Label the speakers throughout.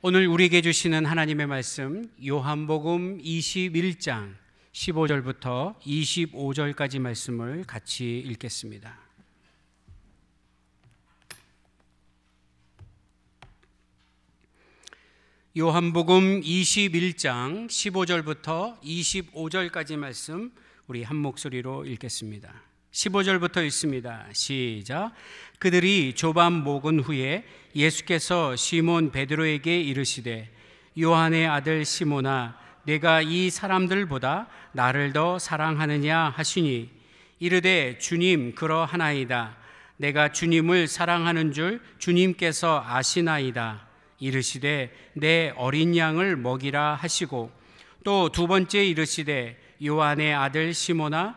Speaker 1: 오늘 우리에게 주시는 하나님의 말씀 요한복음 21장 15절부터 25절까지 말씀을 같이 읽겠습니다. 요한복음 21장 15절부터 25절까지 말씀 우리 한 목소리로 읽겠습니다. 15절부터 있습니다. 시작. 그들이 조반 목은 후에 예수께서 시몬 베드로에게 이르시되 요한의 아들 시몬아 내가 이 사람들보다 나를 더 사랑하느냐 하시니 이르되 주님 그러하나이다 내가 주님을 사랑하는 줄 주님께서 아시나이다 이르시되 내 어린 양을 먹이라 하시고 또 두 번째 이르시되 요한의 아들 시몬아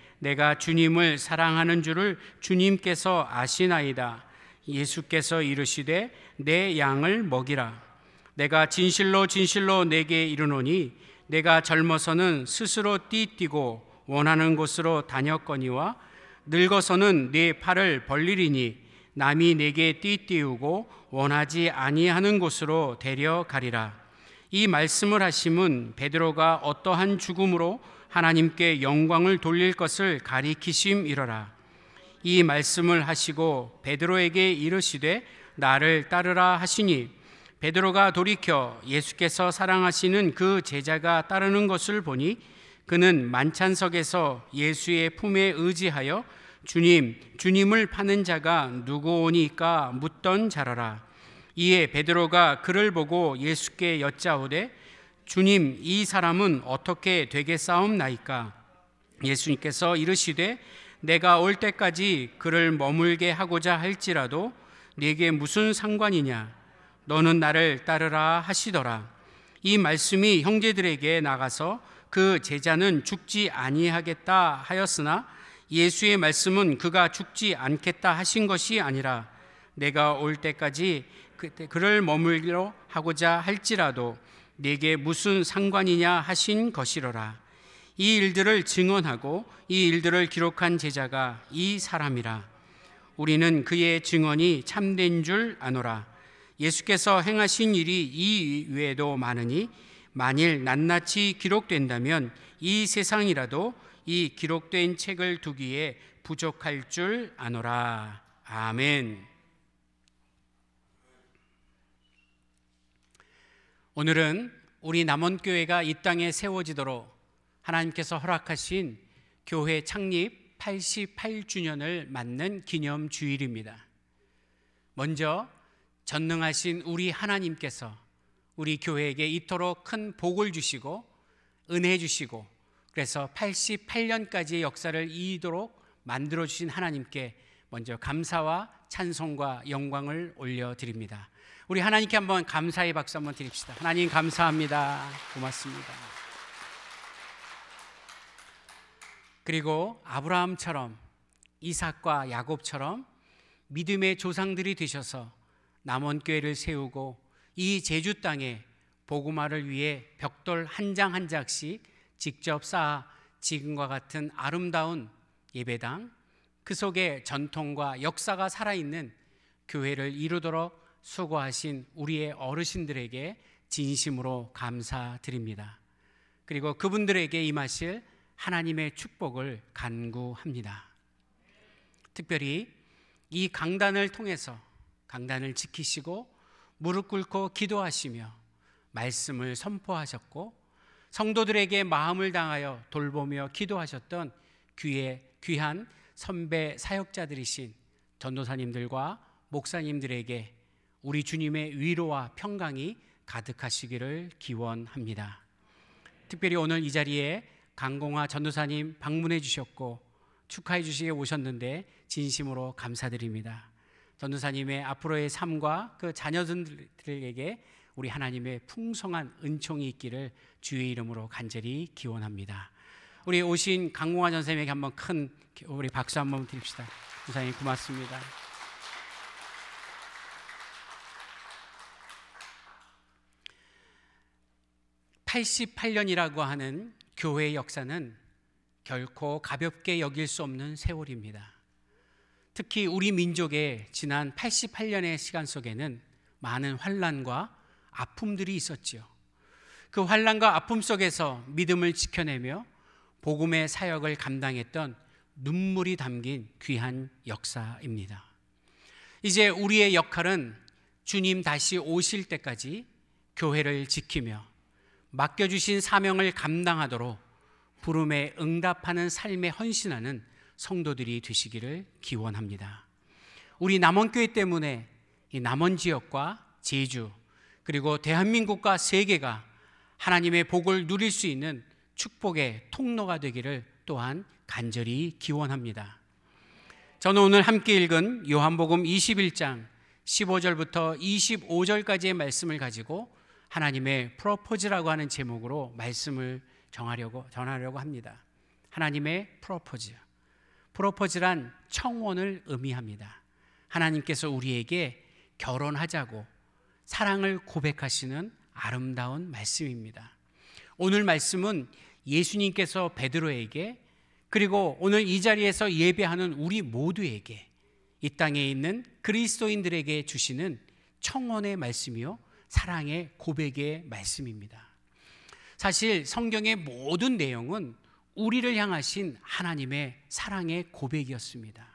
Speaker 1: 내가 주님을 사랑하는 줄을 주님께서 아시나이다. 예수께서 이르시되 내 양을 먹이라. 내가 진실로 진실로 내게 이르노니 내가 젊어서는 스스로 띠뛰고 원하는 곳으로 다녔거니와 늙어서는 네 팔을 벌리리니 남이 내게 띠띠우고 원하지 아니하는 곳으로 데려가리라. 이 말씀을 하심은 베드로가 어떠한 죽음으로 하나님께 영광을 돌릴 것을 가리키심이러라. 이 말씀을 하시고 베드로에게 이르시되 나를 따르라 하시니 베드로가 돌이켜 예수께서 사랑하시는 그 제자가 따르는 것을 보니 그는 만찬석에서 예수의 품에 의지하여 주님, 주님을 파는 자가 누구오니까 묻던 자라라. 이에 베드로가 그를 보고 예수께 여짜오되 주님 이 사람은 어떻게 되겠사옵나이까 예수님께서 이르시되 내가 올 때까지 그를 머물게 하고자 할지라도 네게 무슨 상관이냐 너는 나를 따르라 하시더라 이 말씀이 형제들에게 나가서 그 제자는 죽지 아니하겠다 하였으나 예수의 말씀은 그가 죽지 않겠다 하신 것이 아니라 내가 올 때까지 그를 머물기로 하고자 할지라도 내게 무슨 상관이냐 하신 것이로라. 이 일들을 증언하고 이 일들을 기록한 제자가 이 사람이라. 우리는 그의 증언이 참된 줄 아노라. 예수께서 행하신 일이 이 외에도 많으니 만일 낱낱이 기록된다면 이 세상이라도 이 기록된 책을 두기에 부족할 줄 아노라. 아멘. 오늘은 우리 남원교회가 이 땅에 세워지도록 하나님께서 허락하신 교회 창립 88주년을 맞는 기념 주일입니다. 먼저 전능하신 우리 하나님께서 우리 교회에게 이토록 큰 복을 주시고 은혜 주시고 그래서 88년까지의 역사를 이도록 만들어 주신 하나님께 먼저 감사와 찬송과 영광을 올려 드립니다. 우리 하나님께 한번 감사의 박수 한번 드립시다. 하나님 감사합니다. 고맙습니다. 그리고 아브라함처럼 이삭과 야곱처럼 믿음의 조상들이 되셔서 남원 교회를 세우고 이 제주 땅에 보구마를 위해 벽돌 한 장 한 장씩 직접 쌓아 지금과 같은 아름다운 예배당 그 속에 전통과 역사가 살아있는 교회를 이루도록 수고하신 우리의 어르신들에게 진심으로 감사드립니다. 그리고 그분들에게 임하실 하나님의 축복을 간구합니다. 특별히 이 강단을 통해서 강단을 지키시고 무릎 꿇고 기도하시며 말씀을 선포하셨고 성도들에게 마음을 당하여 돌보며 기도하셨던 귀의 귀한 선배 사역자들이신 전도사님들과 목사님들에게 우리 주님의 위로와 평강이 가득하시기를 기원합니다. 특별히 오늘 이 자리에 강공화 전도사님 방문해 주셨고 축하해 주시게 오셨는데 진심으로 감사드립니다. 전도사님의 앞으로의 삶과 그 자녀들에게 우리 하나님의 풍성한 은총이 있기를 주의 이름으로 간절히 기원합니다. 우리 오신 강공화 전사님에게 한번 큰 우리 박수 한 번 드립시다. 전사님 고맙습니다. 88년이라고 하는 교회의 역사는 결코 가볍게 여길 수 없는 세월입니다. 특히 우리 민족의 지난 88년의 시간 속에는 많은 환란과 아픔들이 있었지요. 그 환란과 아픔 속에서 믿음을 지켜내며 복음의 사역을 감당했던 눈물이 담긴 귀한 역사입니다. 이제 우리의 역할은 주님 다시 오실 때까지 교회를 지키며 맡겨주신 사명을 감당하도록 부름에 응답하는 삶에 헌신하는 성도들이 되시기를 기원합니다. 우리 남원교회 때문에 이 남원 지역과 제주 그리고 대한민국과 세계가 하나님의 복을 누릴 수 있는 축복의 통로가 되기를 또한 간절히 기원합니다. 저는 오늘 함께 읽은 요한복음 21장 15절부터 25절까지의 말씀을 가지고 하나님의 프로포즈라고 하는 제목으로 말씀을 정하려고 전하려고 합니다. 하나님의 프로포즈. 프로포즈란 청혼을 의미합니다. 하나님께서 우리에게 결혼하자고 사랑을 고백하시는 아름다운 말씀입니다. 오늘 말씀은 예수님께서 베드로에게 그리고 오늘 이 자리에서 예배하는 우리 모두에게 이 땅에 있는 그리스도인들에게 주시는 청원의 말씀이요 사랑의 고백의 말씀입니다. 사실 성경의 모든 내용은 우리를 향하신 하나님의 사랑의 고백이었습니다.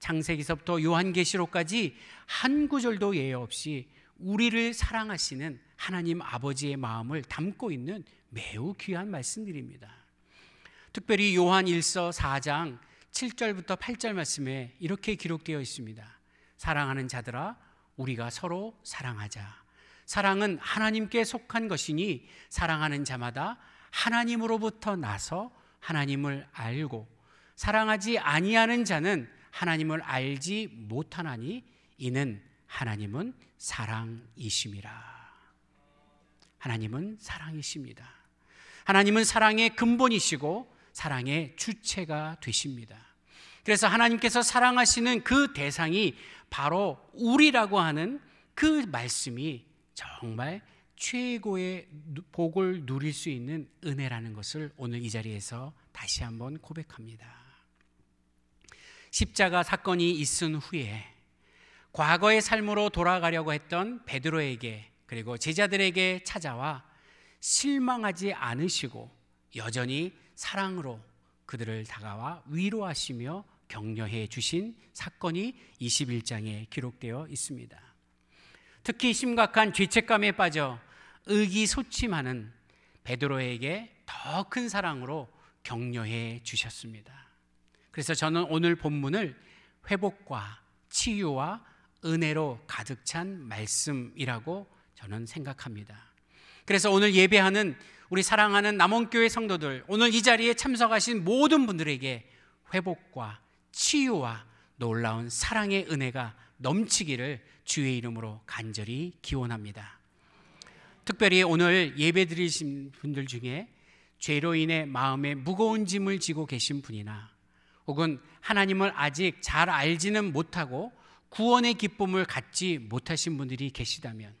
Speaker 1: 창세기서부터 요한계시록까지 한 구절도 예외 없이 우리를 사랑하시는 하나님 아버지의 마음을 담고 있는 매우 귀한 말씀들입니다. 특별히 요한 1서 4장 7절부터 8절 말씀에 이렇게 기록되어 있습니다. 사랑하는 자들아, 우리가 서로 사랑하자. 사랑은 하나님께 속한 것이니 사랑하는 자마다 하나님으로부터 나서 하나님을 알고 사랑하지 아니하는 자는 하나님을 알지 못하나니 이는 하나님은 사랑이심이라. 하나님은 사랑이십니다. 하나님은 사랑의 근본이시고 사랑의 주체가 되십니다. 그래서 하나님께서 사랑하시는 그 대상이 바로 우리라고 하는 그 말씀이 정말 최고의 복을 누릴 수 있는 은혜라는 것을 오늘 이 자리에서 다시 한번 고백합니다. 십자가 사건이 있은 후에 과거의 삶으로 돌아가려고 했던 베드로에게 그리고 제자들에게 찾아와 실망하지 않으시고 여전히 사랑으로 그들을 다가와 위로하시며 격려해 주신 사건이 21장에 기록되어 있습니다. 특히 심각한 죄책감에 빠져 의기소침하는 베드로에게 더 큰 사랑으로 격려해 주셨습니다. 그래서 저는 오늘 본문을 회복과 치유와 은혜로 가득 찬 말씀이라고 저는 생각합니다. 그래서 오늘 예배하는 우리 사랑하는 남원교회 성도들, 오늘 이 자리에 참석하신 모든 분들에게 회복과 치유와 놀라운 사랑의 은혜가 넘치기를 주의 이름으로 간절히 기원합니다. 특별히 오늘 예배 드리신 분들 중에 죄로 인해 마음에 무거운 짐을 지고 계신 분이나 혹은 하나님을 아직 잘 알지는 못하고 구원의 기쁨을 갖지 못하신 분들이 계시다면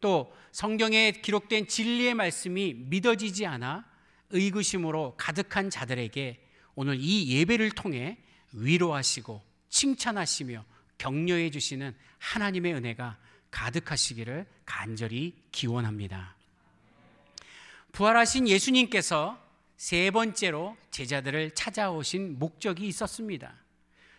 Speaker 1: 또 성경에 기록된 진리의 말씀이 믿어지지 않아 의구심으로 가득한 자들에게 오늘 이 예배를 통해 위로하시고 칭찬하시며 격려해 주시는 하나님의 은혜가 가득하시기를 간절히 기원합니다. 부활하신 예수님께서 세 번째로 제자들을 찾아오신 목적이 있었습니다.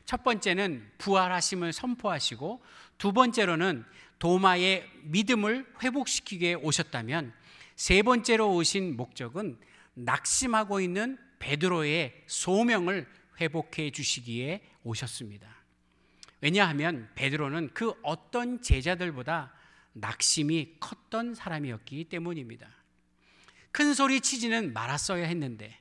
Speaker 1: 첫 번째는 부활하심을 선포하시고 두 번째로는 도마의 믿음을 회복시키게 오셨다면 세 번째로 오신 목적은 낙심하고 있는 베드로의 소명을 회복해 주시기에 오셨습니다. 왜냐하면 베드로는 그 어떤 제자들보다 낙심이 컸던 사람이었기 때문입니다. 큰 소리 치지는 말았어야 했는데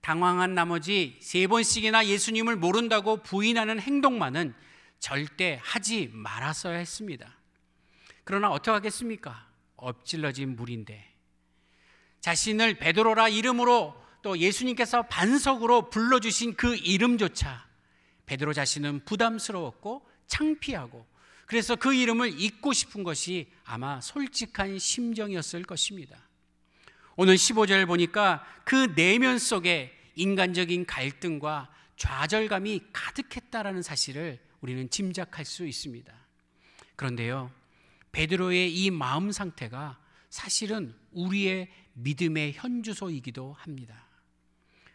Speaker 1: 당황한 나머지 세 번씩이나 예수님을 모른다고 부인하는 행동만은 절대 하지 말았어야 했습니다. 그러나 어떻게 하겠습니까? 엎질러진 물인데 자신을 베드로라 이름으로 또 예수님께서 반석으로 불러주신 그 이름조차 베드로 자신은 부담스러웠고 창피하고 그래서 그 이름을 잊고 싶은 것이 아마 솔직한 심정이었을 것입니다. 오늘 15절 보니까 그 내면 속에 인간적인 갈등과 좌절감이 가득했다라는 사실을 우리는 짐작할 수 있습니다. 그런데요. 베드로의 이 마음 상태가 사실은 우리의 믿음의 현주소이기도 합니다.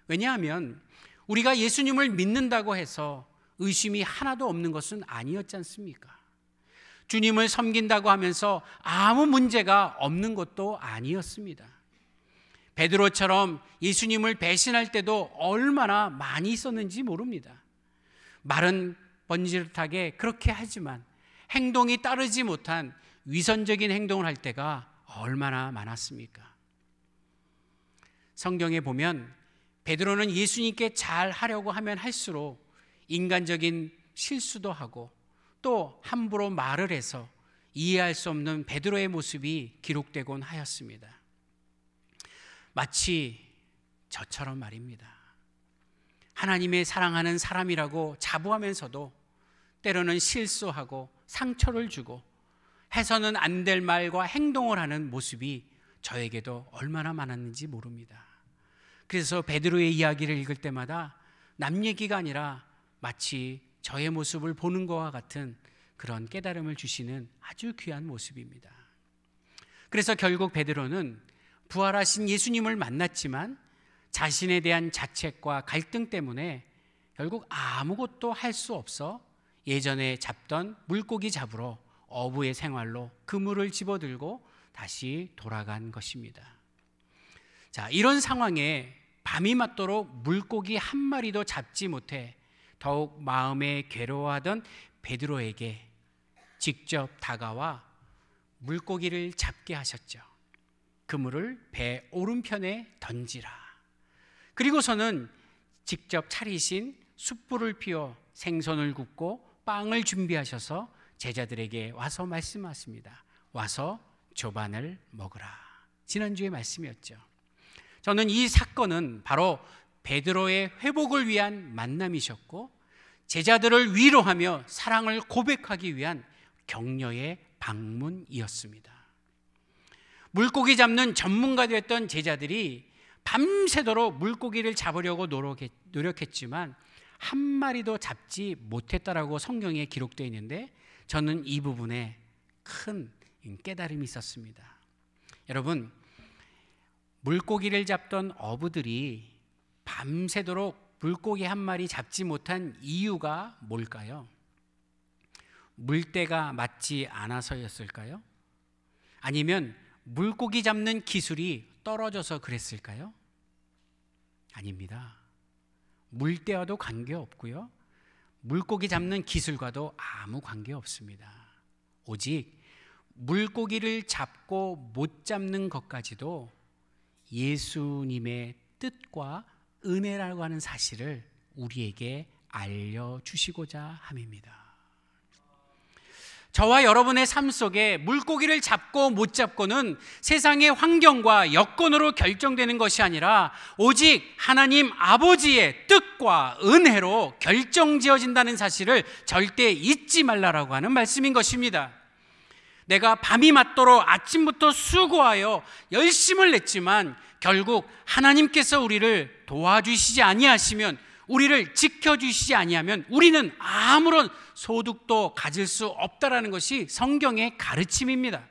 Speaker 1: 왜냐하면 우리가 예수님을 믿는다고 해서 의심이 하나도 없는 것은 아니었지 않습니까? 주님을 섬긴다고 하면서 아무 문제가 없는 것도 아니었습니다. 베드로처럼 예수님을 배신할 때도 얼마나 많이 있었는지 모릅니다. 말은 번지르하게 그렇게 하지만 행동이 따르지 못한 위선적인 행동을 할 때가 얼마나 많았습니까? 성경에 보면 베드로는 예수님께 잘 하려고 하면 할수록 인간적인 실수도 하고 또 함부로 말을 해서 이해할 수 없는 베드로의 모습이 기록되곤 하였습니다. 마치 저처럼 말입니다. 하나님의 사랑하는 사람이라고 자부하면서도 때로는 실수하고 상처를 주고 해서는 안 될 말과 행동을 하는 모습이 저에게도 얼마나 많았는지 모릅니다. 그래서 베드로의 이야기를 읽을 때마다 남 얘기가 아니라 마치 저의 모습을 보는 것과 같은 그런 깨달음을 주시는 아주 귀한 모습입니다. 그래서 결국 베드로는 부활하신 예수님을 만났지만 자신에 대한 자책과 갈등 때문에 결국 아무것도 할 수 없어 예전에 잡던 물고기 잡으러 어부의 생활로 그물을 집어들고 다시 돌아간 것입니다. 자, 이런 상황에 밤이 맞도록 물고기 한 마리도 잡지 못해 더욱 마음에 괴로워하던 베드로에게 직접 다가와 물고기를 잡게 하셨죠. 그물을 배 오른편에 던지라. 그리고서는 직접 차리신 숯불을 피워 생선을 굽고 빵을 준비하셔서 제자들에게 와서 말씀하십니다. 와서 조반을 먹으라. 지난주의 말씀이었죠. 저는 이 사건은 바로 베드로의 회복을 위한 만남이셨고 제자들을 위로하며 사랑을 고백하기 위한 격려의 방문이었습니다. 물고기 잡는 전문가도 했던 제자들이 밤새도록 물고기를 잡으려고 노력했지만 한 마리도 잡지 못했다라고 성경에 기록되어 있는데 저는 이 부분에 큰 깨달음이 있었습니다. 여러분, 물고기를 잡던 어부들이 밤새도록 물고기 한 마리 잡지 못한 이유가 뭘까요? 물때가 맞지 않아서였을까요? 아니면 물고기 잡는 기술이 떨어져서 그랬을까요? 아닙니다. 물때와도 관계없고요. 물고기 잡는 기술과도 아무 관계 없습니다. 오직 물고기를 잡고 못 잡는 것까지도 예수님의 뜻과 은혜라고 하는 사실을 우리에게 알려주시고자 함입니다. 저와 여러분의 삶 속에 물고기를 잡고 못 잡고는 세상의 환경과 여건으로 결정되는 것이 아니라 오직 하나님 아버지의 뜻과 은혜로 결정지어진다는 사실을 절대 잊지 말라라고 하는 말씀인 것입니다. 내가 밤이 맞도록 아침부터 수고하여 열심을 냈지만 결국 하나님께서 우리를 도와주시지 아니하시면 우리를 지켜주시지 아니하면 우리는 아무런 소득도 가질 수 없다라는 것이 성경의 가르침입니다.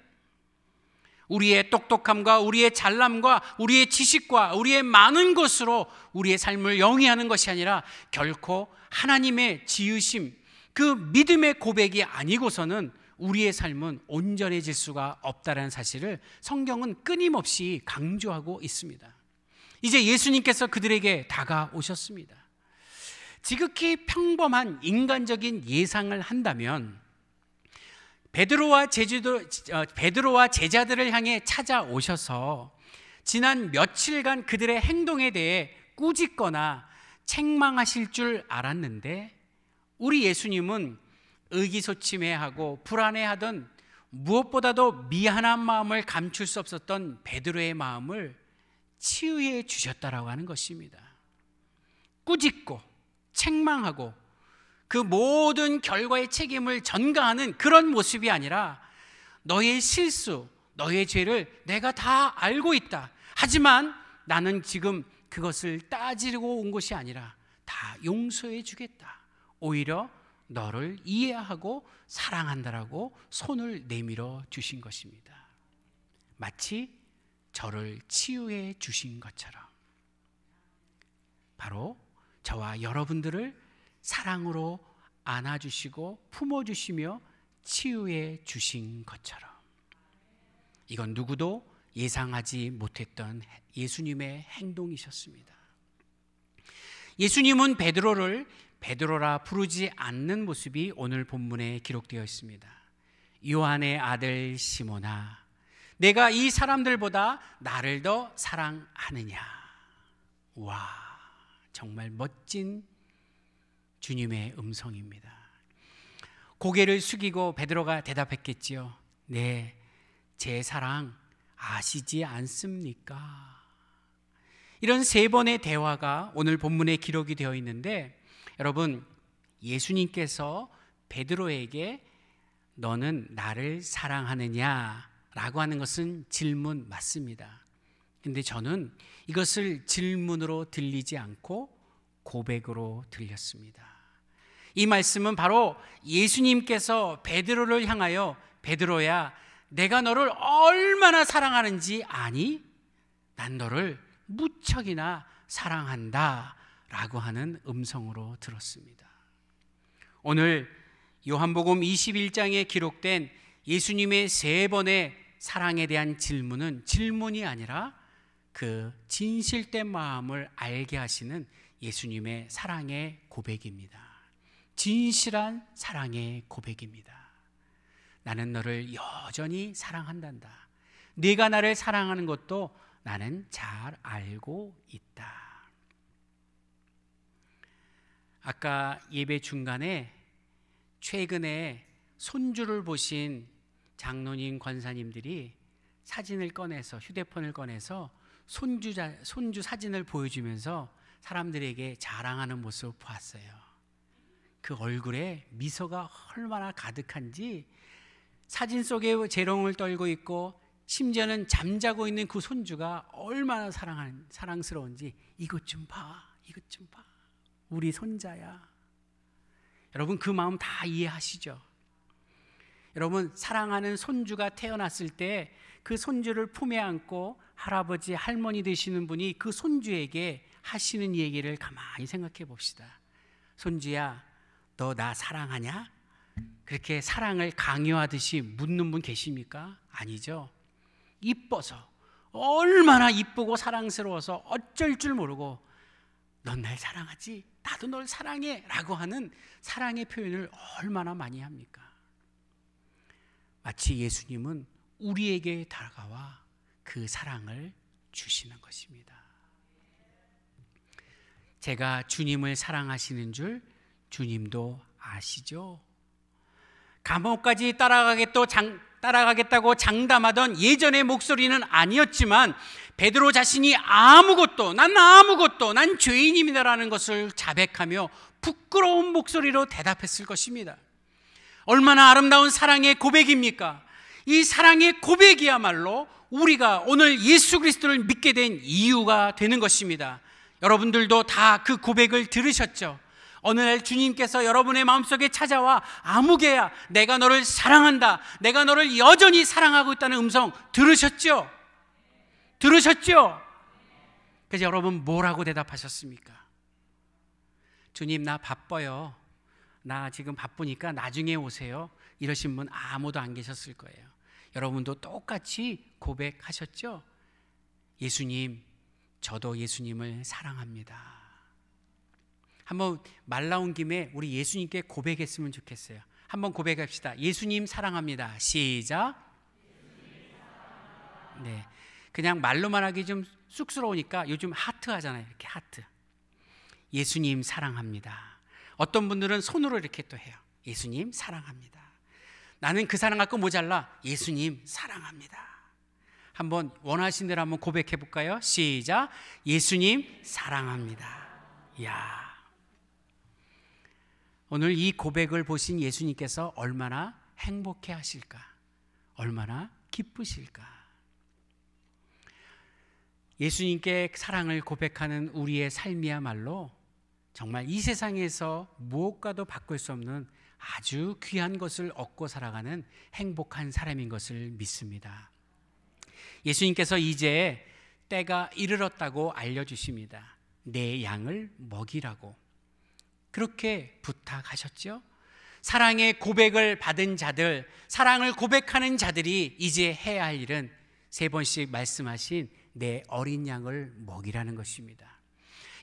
Speaker 1: 우리의 똑똑함과 우리의 잘남과 우리의 지식과 우리의 많은 것으로 우리의 삶을 영위하는 것이 아니라 결코 하나님의 지으심 그 믿음의 고백이 아니고서는 우리의 삶은 온전해질 수가 없다라는 사실을 성경은 끊임없이 강조하고 있습니다. 이제 예수님께서 그들에게 다가오셨습니다. 지극히 평범한 인간적인 예상을 한다면 베드로와 제주도 어, 베드로와 제자들을 향해 찾아오셔서 지난 며칠간 그들의 행동에 대해 꾸짖거나 책망하실 줄 알았는데 우리 예수님은 의기소침해하고 불안해하던 무엇보다도 미안한 마음을 감출 수 없었던 베드로의 마음을 치유해 주셨다라고 하는 것입니다. 꾸짖고 책망하고 그 모든 결과의 책임을 전가하는 그런 모습이 아니라 너의 실수, 너의 죄를 내가 다 알고 있다. 하지만 나는 지금 그것을 따지고 온 것이 아니라 다 용서해 주겠다. 오히려 너를 이해하고 사랑한다라고 손을 내밀어 주신 것입니다. 마치 저를 치유해 주신 것처럼 바로 저와 여러분들을 사랑으로 안아주시고 품어주시며 치유해 주신 것처럼 이건 누구도 예상하지 못했던 예수님의 행동이셨습니다. 예수님은 베드로를 베드로라 부르지 않는 모습이 오늘 본문에 기록되어 있습니다. 요한의 아들 시모나 내가 이 사람들보다 나를 더 사랑하느냐. 와, 정말 멋진 주님의 음성입니다. 고개를 숙이고 베드로가 대답했겠지요. 네, 제 사랑 아시지 않습니까? 이런 세 번의 대화가 오늘 본문에 기록이 되어 있는데 여러분 예수님께서 베드로에게 너는 나를 사랑하느냐라고 하는 것은 질문 맞습니다. 근데 저는 이것을 질문으로 들리지 않고 고백으로 들렸습니다. 이 말씀은 바로 예수님께서 베드로를 향하여 베드로야 내가 너를 얼마나 사랑하는지 아니? 난 너를 무척이나 사랑한다. 라고 하는 음성으로 들었습니다. 오늘 요한복음 21장에 기록된 예수님의 세 번의 사랑에 대한 질문은 질문이 아니라 그 진실된 마음을 알게 하시는 예수님의 사랑의 고백입니다. 진실한 사랑의 고백입니다. 나는 너를 여전히 사랑한단다. 네가 나를 사랑하는 것도 나는 잘 알고 있다. 아까 예배 중간에 최근에 손주를 보신 장로님 권사님들이 사진을 꺼내서 휴대폰을 꺼내서 손주 손주 사진을 보여주면서 사람들에게 자랑하는 모습을 보았어요. 그 얼굴에 미소가 얼마나 가득한지 사진 속에 재롱을 떨고 있고 심지어는 잠자고 있는 그 손주가 얼마나 사랑 사랑스러운지 이것 좀 봐, 이것 좀 봐. 우리 손자야. 여러분 그 마음 다 이해하시죠? 여러분 사랑하는 손주가 태어났을 때 그 손주를 품에 안고 할아버지 할머니 되시는 분이 그 손주에게 하시는 얘기를 가만히 생각해 봅시다. 손주야, 너 나 사랑하냐? 그렇게 사랑을 강요하듯이 묻는 분 계십니까? 아니죠. 이뻐서 얼마나 이쁘고 사랑스러워서 어쩔 줄 모르고 넌날 사랑하지? 나도 널 사랑해! 라고 하는 사랑의 표현을 얼마나 많이 합니까? 마치 예수님은 우리에게 다가와 그 사랑을 주시는 것입니다. 제가 주님을 사랑하시는 줄 주님도 아시죠? 감옥까지 따라가겠도 장, 따라가겠다고 장담하던 예전의 목소리는 아니었지만 베드로 자신이 아무것도 난 아무것도 난 죄인입니다라는 것을 자백하며 부끄러운 목소리로 대답했을 것입니다. 얼마나 아름다운 사랑의 고백입니까? 이 사랑의 고백이야말로 우리가 오늘 예수 그리스도를 믿게 된 이유가 되는 것입니다. 여러분들도 다 그 고백을 들으셨죠? 어느 날 주님께서 여러분의 마음속에 찾아와 아무개야 내가 너를 사랑한다. 내가 너를 여전히 사랑하고 있다는 음성 들으셨죠? 들으셨죠? 그래서 여러분 뭐라고 대답하셨습니까? 주님 나 바빠요. 나 지금 바쁘니까 나중에 오세요. 이러신 분 아무도 안 계셨을 거예요. 여러분도 똑같이 고백하셨죠? 예수님, 저도 예수님을 사랑합니다. 한번 말 나온 김에 우리 예수님께 고백했으면 좋겠어요. 한번 고백합시다. 예수님 사랑합니다. 시작. 네. 그냥 말로만 하기 좀 쑥스러우니까 요즘 하트 하잖아요. 이렇게 하트. 예수님 사랑합니다. 어떤 분들은 손으로 이렇게 또 해요. 예수님 사랑합니다. 나는 그 사랑 갖고 모자라. 예수님 사랑합니다. 한번 원하신 대로 한번 고백해 볼까요? 시작. 예수님 사랑합니다. 야. 오늘 이 고백을 보신 예수님께서 얼마나 행복해 하실까? 얼마나 기쁘실까? 예수님께 사랑을 고백하는 우리의 삶이야말로 정말 이 세상에서 무엇과도 바꿀 수 없는 아주 귀한 것을 얻고 살아가는 행복한 사람인 것을 믿습니다. 예수님께서 이제 때가 이르렀다고 알려주십니다. 내 양을 먹이라고. 그렇게 부탁하셨죠. 사랑의 고백을 받은 자들, 사랑을 고백하는 자들이 이제 해야 할 일은 세 번씩 말씀하신 내 어린 양을 먹이라는 것입니다.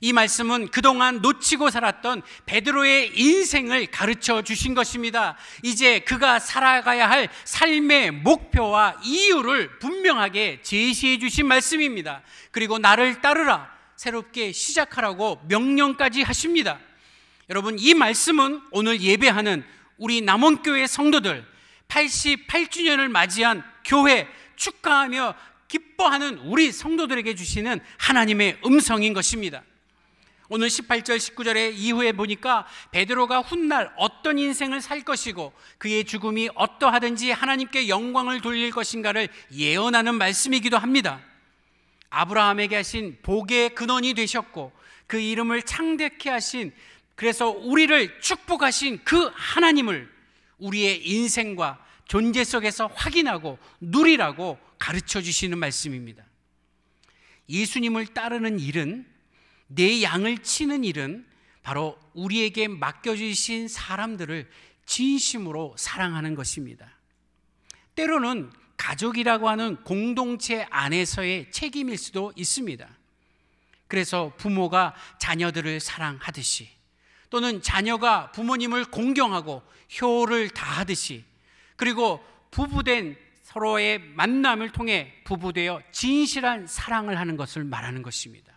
Speaker 1: 이 말씀은 그동안 놓치고 살았던 베드로의 인생을 가르쳐 주신 것입니다. 이제 그가 살아가야 할 삶의 목표와 이유를 분명하게 제시해 주신 말씀입니다. 그리고 나를 따르라, 새롭게 시작하라고 명령까지 하십니다. 여러분 이 말씀은 오늘 예배하는 우리 남원교회 성도들 88주년을 맞이한 교회 축하하며 기뻐하는 우리 성도들에게 주시는 하나님의 음성인 것입니다. 오늘 18절 19절에 이후에 보니까 베드로가 훗날 어떤 인생을 살 것이고 그의 죽음이 어떠하든지 하나님께 영광을 돌릴 것인가를 예언하는 말씀이기도 합니다. 아브라함에게 하신 복의 근원이 되셨고 그 이름을 창대케 하신 그래서 우리를 축복하신 그 하나님을 우리의 인생과 존재 속에서 확인하고 누리라고 가르쳐 주시는 말씀입니다. 예수님을 따르는 일은 내 양을 치는 일은 바로 우리에게 맡겨주신 사람들을 진심으로 사랑하는 것입니다. 때로는 가족이라고 하는 공동체 안에서의 책임일 수도 있습니다. 그래서 부모가 자녀들을 사랑하듯이 또는 자녀가 부모님을 공경하고 효를 다하듯이 그리고 부부된 서로의 만남을 통해 부부되어 진실한 사랑을 하는 것을 말하는 것입니다.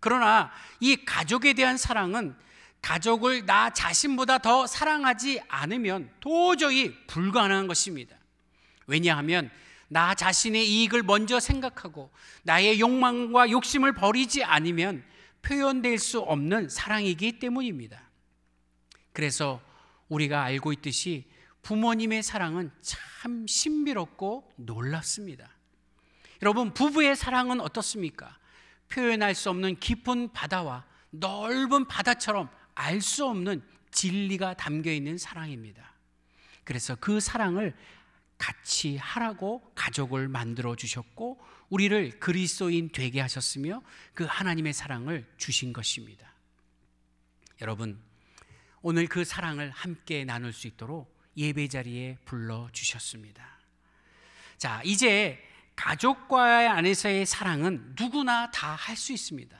Speaker 1: 그러나 이 가족에 대한 사랑은 가족을 나 자신보다 더 사랑하지 않으면 도저히 불가능한 것입니다. 왜냐하면 나 자신의 이익을 먼저 생각하고 나의 욕망과 욕심을 버리지 않으면 표현될 수 없는 사랑이기 때문입니다. 그래서 우리가 알고 있듯이 부모님의 사랑은 참 신비롭고 놀랍습니다. 여러분, 부부의 사랑은 어떻습니까? 표현할 수 없는 깊은 바다와 넓은 바다처럼 알 수 없는 진리가 담겨 있는 사랑입니다. 그래서 그 사랑을 같이 하라고 가족을 만들어 주셨고 우리를 그리스도인 되게 하셨으며 그 하나님의 사랑을 주신 것입니다. 여러분, 오늘 그 사랑을 함께 나눌 수 있도록 예배 자리에 불러 주셨습니다. 자, 이제 가족과 안에서의 사랑은 누구나 다 할 수 있습니다.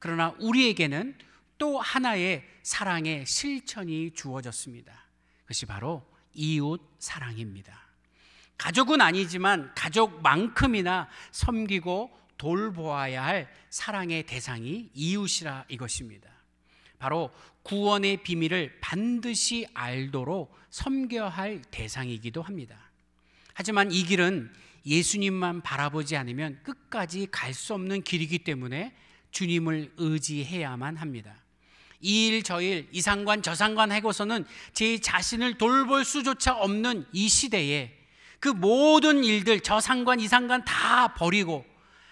Speaker 1: 그러나 우리에게는 또 하나의 사랑의 실천이 주어졌습니다. 그것이 바로 이웃 사랑입니다. 가족은 아니지만 가족만큼이나 섬기고 돌보아야 할 사랑의 대상이 이웃이라 이것입니다. 바로 구원의 비밀을 반드시 알도록 섬겨야 할 대상이기도 합니다. 하지만 이 길은 예수님만 바라보지 않으면 끝까지 갈 수 없는 길이기 때문에 주님을 의지해야만 합니다. 이일 저일 이상관 저상관 해고서는 제 자신을 돌볼 수조차 없는 이 시대에 그 모든 일들 저 상관 이 상관 다 버리고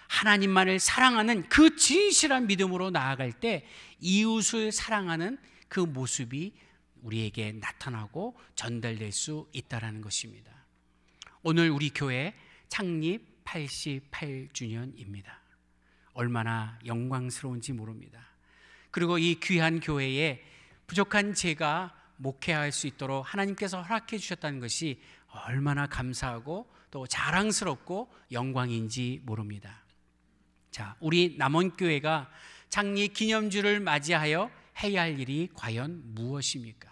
Speaker 1: 하나님만을 사랑하는 그 진실한 믿음으로 나아갈 때 이웃을 사랑하는 그 모습이 우리에게 나타나고 전달될 수 있다라는 것입니다. 오늘 우리 교회 창립 88주년입니다. 얼마나 영광스러운지 모릅니다. 그리고 이 귀한 교회에 부족한 제가 목회할 수 있도록 하나님께서 허락해 주셨다는 것이 얼마나 감사하고 또 자랑스럽고 영광인지 모릅니다. 자, 우리 남원교회가 창립 기념주를 맞이하여 해야 할 일이 과연 무엇입니까?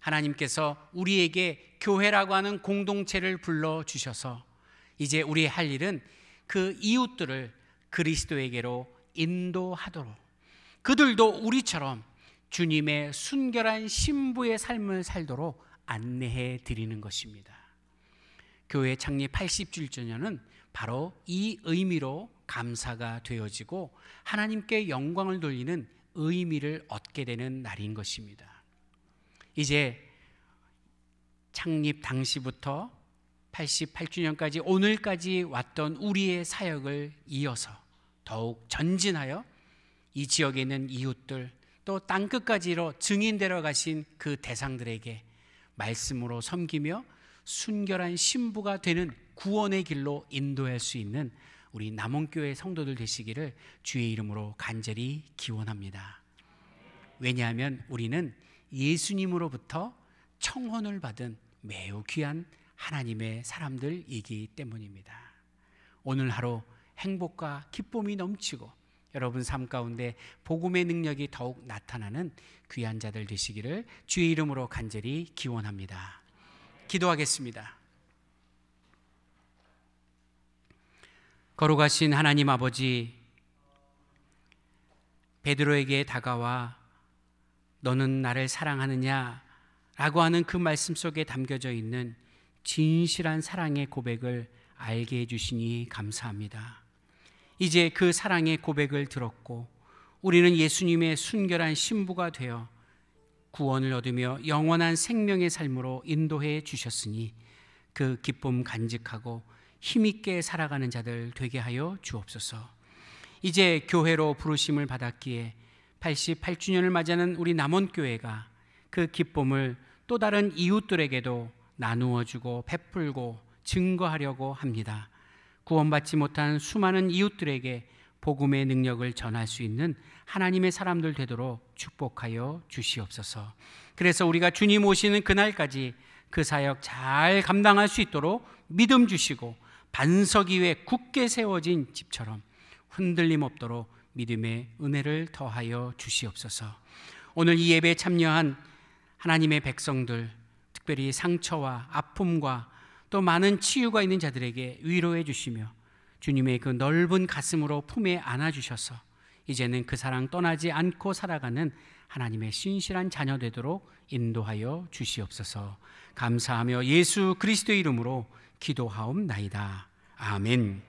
Speaker 1: 하나님께서 우리에게 교회라고 하는 공동체를 불러 주셔서 이제 우리 할 일은 그 이웃들을 그리스도에게로 인도하도록 그들도 우리처럼 주님의 순결한 신부의 삶을 살도록 안내해 드리는 것입니다. 교회 창립 80주년은 바로 이 의미로 감사가 되어지고 하나님께 영광을 돌리는 의미를 얻게 되는 날인 것입니다. 이제 창립 당시부터 88주년까지 오늘까지 왔던 우리의 사역을 이어서 더욱 전진하여 이 지역에 있는 이웃들 또 땅끝까지로 증인 되러 가신 그 대상들에게 말씀으로 섬기며 순결한 신부가 되는 구원의 길로 인도할 수 있는 우리 남원교회 성도들 되시기를 주의 이름으로 간절히 기원합니다. 왜냐하면 우리는 예수님으로부터 청혼을 받은 매우 귀한 하나님의 사람들이기 때문입니다. 오늘 하루 행복과 기쁨이 넘치고 여러분 삶 가운데 복음의 능력이 더욱 나타나는 귀한 자들 되시기를 주의 이름으로 간절히 기원합니다. 기도하겠습니다. 걸어가신 하나님 아버지 베드로에게 다가와 너는 나를 사랑하느냐 라고 하는 그 말씀 속에 담겨져 있는 진실한 사랑의 고백을 알게 해주시니 감사합니다. 이제 그 사랑의 고백을 들었고 우리는 예수님의 순결한 신부가 되어 구원을 얻으며 영원한 생명의 삶으로 인도해 주셨으니 그 기쁨 간직하고 힘있게 살아가는 자들 되게 하여 주옵소서. 이제 교회로 부르심을 받았기에 88주년을 맞이하는 우리 남원교회가 그 기쁨을 또 다른 이웃들에게도 나누어 주고 베풀고 증거하려고 합니다. 구원받지 못한 수많은 이웃들에게 복음의 능력을 전할 수 있는 하나님의 사람들 되도록 축복하여 주시옵소서. 그래서 우리가 주님 오시는 그날까지 그 사역 잘 감당할 수 있도록 믿음 주시고 반석 위에 굳게 세워진 집처럼 흔들림 없도록 믿음의 은혜를 더하여 주시옵소서. 오늘 이 예배에 참여한 하나님의 백성들, 특별히 상처와 아픔과 또 많은 치유가 있는 자들에게 위로해 주시며 주님의 그 넓은 가슴으로 품에 안아 주셔서 이제는 그 사랑 떠나지 않고 살아가는 하나님의 신실한 자녀 되도록 인도하여 주시옵소서. 감사하며 예수 그리스도의 이름으로 기도하옵나이다. 아멘.